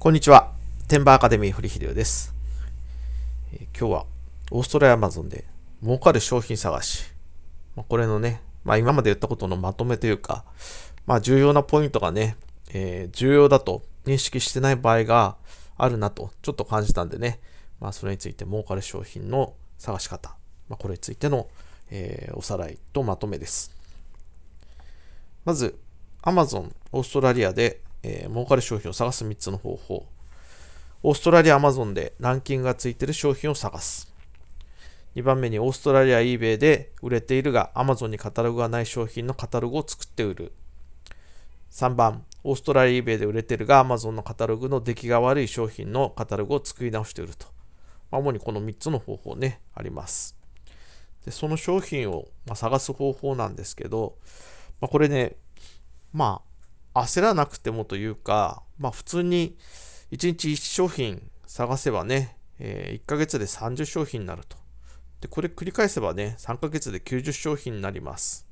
こんにちは。テンバーアカデミー堀秀夫です、今日はオーストラリアアマゾンで儲かる商品探し。まあ、これのね、まあ、今まで言ったことのまとめというか、まあ、重要なポイントがね、えー、重要だと認識してない場合があるなとちょっと感じたんでね、まあ、それについて儲かる商品の探し方。まあ、これについての、えー、おさらいとまとめです。まず、アマゾン、オーストラリアでえー、儲かる商品を探す3つの方法。オーストラリア Amazon でランキングがついている商品を探す。2番目にオーストラリア eBay で売れているが Amazon にカタログがない商品のカタログを作って売る。3番、オーストラリア eBay で売れているが Amazon のカタログの出来が悪い商品のカタログを作り直して売ると。ま主にこの3つの方法ね、あります。で、その商品を、まあ、探す方法なんですけど、まあ、これね、まあ、焦らなくてもというか、まあ普通に1日1商品探せばね、えー、1ヶ月で30商品になると。で、これ繰り返せばね、3ヶ月で90商品になります。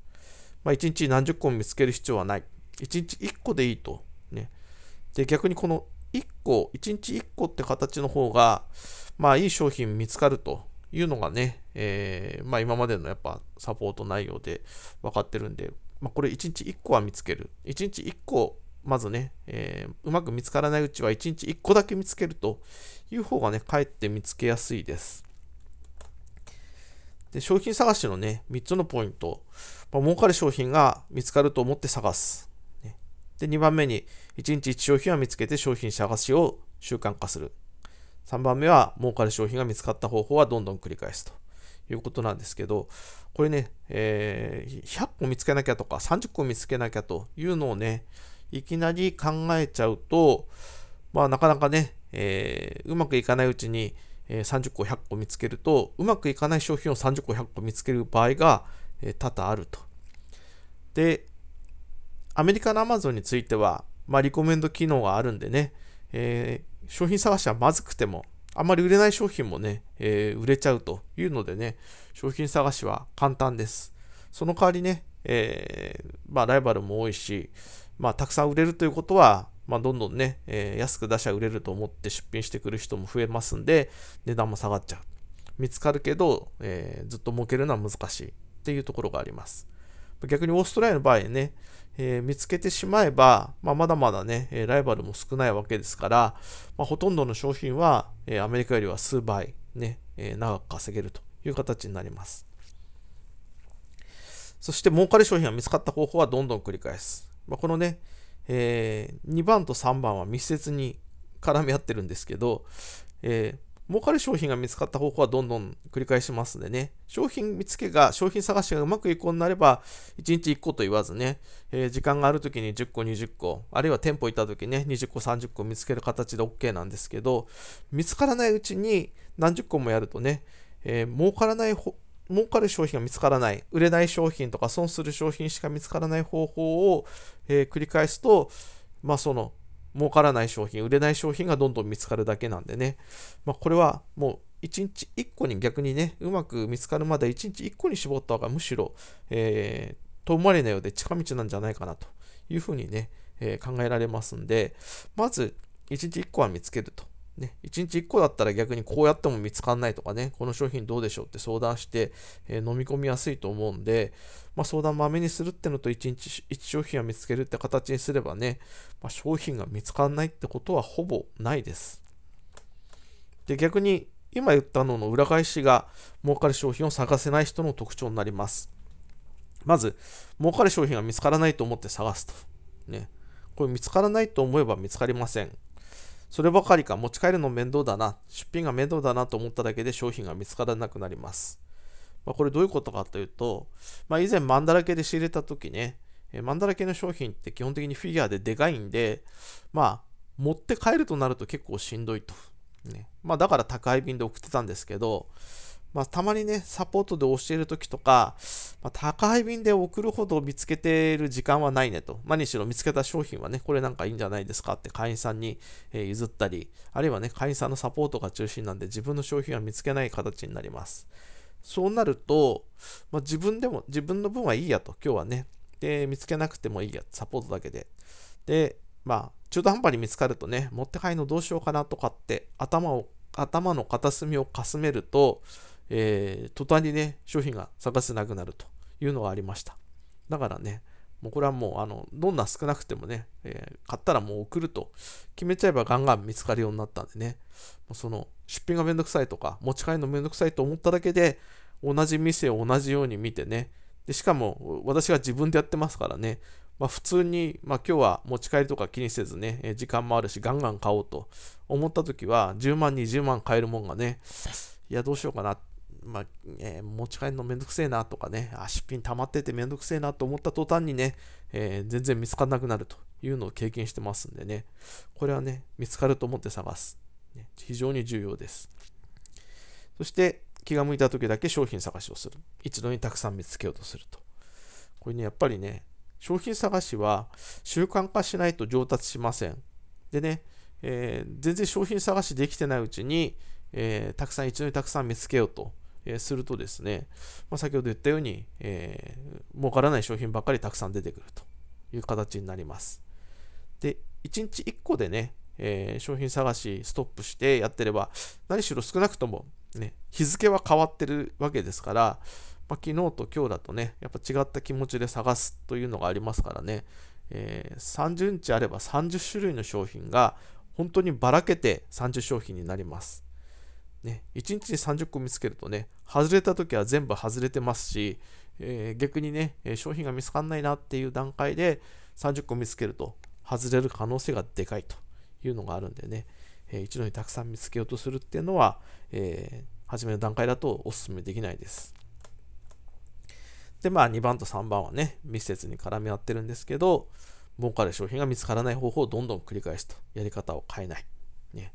まあ1日何十個も見つける必要はない。1日1個でいいと。ね。で、逆にこの1個、1日1個って形の方が、まあいい商品見つかるというのがね、えー、まあ今までのやっぱサポート内容で分かってるんで、まあ、これ1日1個は見つける。1日1個、まずね、えー、うまく見つからないうちは1日1個だけ見つけるという方がね、かえって見つけやすいです。で商品探しのね、3つのポイント。まあ、儲かる商品が見つかると思って探す。で、2番目に、1日1商品は見つけて商品探しを習慣化する。3番目は、儲かる商品が見つかった方法はどんどん繰り返すと。いうことなんですけど、これね、えー、100個見つけなきゃとか30個見つけなきゃというのをね、いきなり考えちゃうと、まあなかなかね、えー、うまくいかないうちに、えー、30個100個見つけると、うまくいかない商品を30個100個見つける場合が、えー、多々あると。で、アメリカの Amazon については、まあ、リコメンド機能があるんでね、えー、商品探しはまずくてもあんまり売れない商品もね、えー、売れちゃうというのでね、商品探しは簡単です。その代わりね、えー、まあ、ライバルも多いし、まあ、たくさん売れるということは、まあ、どんどんね、えー、安く出しゃ売れると思って出品してくる人も増えますんで、値段も下がっちゃう。見つかるけど、えー、ずっと儲けるのは難しいっていうところがあります。逆にオーストラリアの場合ね、えー、見つけてしまえば、まあ、まだまだね、ライバルも少ないわけですから、まあ、ほとんどの商品は、えアメリカよりは数倍ね、え長く稼げるという形になります。そして儲かる商品が見つかった方法はどんどん繰り返す。まあ、このね、えー、2番と3番は密接に絡み合ってるんですけど、えー、儲かる商品が見つかった方法はどんどん繰り返しますんでね、商品見つけが、商品探しがうまくいくようになれば、1日1個と言わずね、えー、時間がある時に10個、20個、あるいは店舗行った時ね、20個、30個見つける形で OK なんですけど、見つからないうちに何十個もやるとね、えー、儲からない儲かる商品が見つからない、売れない商品とか損する商品しか見つからない方法を、えー、繰り返すと、まあその儲からない商品、売れない商品がどんどん見つかるだけなんでね、まあ、これはもう1日1個に逆にね、うまく見つかるまで1日1個に絞った方がむしろ、えー、遠回りなようで近道なんじゃないかなというふうにね、えー、考えられますんで、まず1日1個は見つけると。ね、1日1個だったら逆にこうやっても見つかんないとかね、この商品どうでしょうって相談して、えー、飲み込みやすいと思うんで、まあ、相談まめにするってのと1日1商品は見つけるって形にすればね、まあ、商品が見つかんないってことはほぼないです。で、逆に今言ったのの裏返しが儲かる商品を探せない人の特徴になります。まず、儲かる商品が見つからないと思って探すと。ね、これ見つからないと思えば見つかりません。そればかりか持ち帰るの面倒だな、出品が面倒だなと思っただけで商品が見つからなくなります。まあ、これどういうことかというと、まあ、以前マンダラ系で仕入れた時ね、マンダラ系の商品って基本的にフィギュアででかいんで、まあ、持って帰るとなると結構しんどいと。ね、まあ、だから宅配便で送ってたんですけど、まあ、たまにね、サポートで教えるときとか、まあ、宅配便で送るほど見つけてる時間はないねと。何しろ見つけた商品はね、これなんかいいんじゃないですかって会員さんに、え譲ったり、あるいはね、会員さんのサポートが中心なんで自分の商品は見つけない形になります。そうなると、まあ、自分でも、自分の分はいいやと、今日はね。で、見つけなくてもいいや、サポートだけで。で、まあ、中途半端に見つかるとね、持って帰るのどうしようかなとかって、頭を、頭の片隅をかすめると、えー、途端にね、商品が探せなくなるというのがありました。だからね、もうこれはもう、あの、どんな少なくてもね、えー、買ったらもう送ると決めちゃえばガンガン見つかるようになったんでね、その、出品がめんどくさいとか、持ち帰るのめんどくさいと思っただけで、同じ店を同じように見てね、でしかも私が自分でやってますからね、まあ、普通に、まあ、今日は持ち帰りとか気にせずね、え時間もあるし、ガンガン買おうと思った時は、10万、20万買えるもんがね、いや、どうしようかな。まあ、えー、持ち帰るのめんどくせえなとかね、あ出品溜まっててめんどくせえなと思った途端にね、えー、全然見つからなくなるというのを経験してますんでね、これはね、見つかると思って探す。ね、非常に重要です。そして、気が向いた時だけ商品探しをする。一度にたくさん見つけようとすると。これね、やっぱりね、商品探しは習慣化しないと上達しません。でね、えー、全然商品探しできてないうちに、えー、たくさん一度にたくさん見つけようとえするとですね、まあ、先ほど言ったように、えー、儲からない商品ばっかりたくさん出てくるという形になります。で、1日1個でね、えー、商品探しストップしてやってれば、何しろ少なくとも、ね、日付は変わってるわけですから、まあ、昨日と今日だとね、やっぱ違った気持ちで探すというのがありますからね、えー、30日あれば30種類の商品が本当にばらけて30商品になります。ね、1日に30個見つけるとね、外れた時は全部外れてますし、えー、逆にね、商品が見つかんないなっていう段階で30個見つけると外れる可能性がでかいというのがあるんでね、えー、一度にたくさん見つけようとするっていうのは、えー、初めの段階だとお勧めできないです。で、まあ2番と3番はね、密接に絡み合ってるんですけど、儲かる商品が見つからない方法をどんどん繰り返すと、やり方を変えない。ね、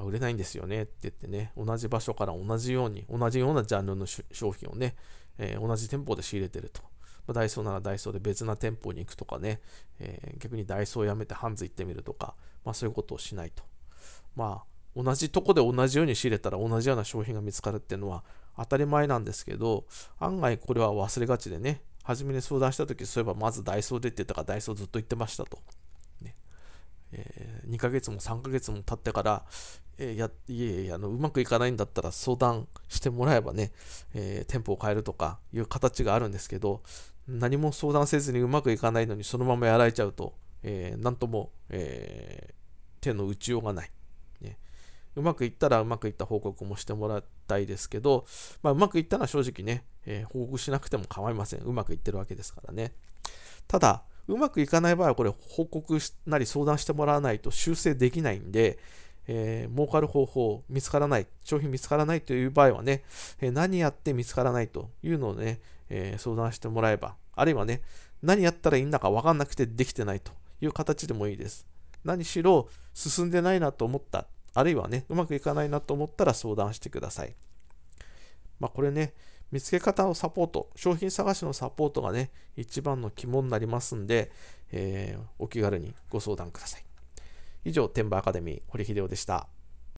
まあ、売れないんですよねって言ってね、同じ場所から同じように、同じようなジャンルの商品をね、えー、同じ店舗で仕入れてると。まあ、ダイソーならダイソーで別な店舗に行くとかね、えー、逆にダイソーをやめてハンズ行ってみるとか、まあそういうことをしないと。まあ、同じとこで同じように仕入れたら同じような商品が見つかるっていうのは当たり前なんですけど、案外これは忘れがちでね、初めに相談した時、そういえばまずダイソーでって言ったからダイソーずっと行ってましたと。えー、2ヶ月も3ヶ月も経ってからえやいえいえあのうまくいかないんだったら相談してもらえばね、えー、店舗を変えるとかいう形があるんですけど何も相談せずにうまくいかないのにそのままやられちゃうと、えー、なんとも、えー、手の打ちようがない、ね。うまくいったらうまくいった報告もしてもらいたいですけど、まあ、うまくいったら正直ね、え報告しなくても構いません。うまくいってるわけですからね。ただ、うまくいかない場合はこれ報告なり相談してもらわないと修正できないんで、えー、儲かる方法見つからない、商品見つからないという場合はね、えー、何やって見つからないというのをね、えー、相談してもらえば、あるいはね、何やったらいいんだか分かんなくてできてないという形でもいいです。何しろ進んでないなと思った、あるいはね、うまくいかないなと思ったら相談してください。まあ、これね、見つけ方をサポート、商品探しのサポートがね、一番の肝になりますんで、えお気軽にご相談ください。以上、天馬アカデミー、堀秀夫でした。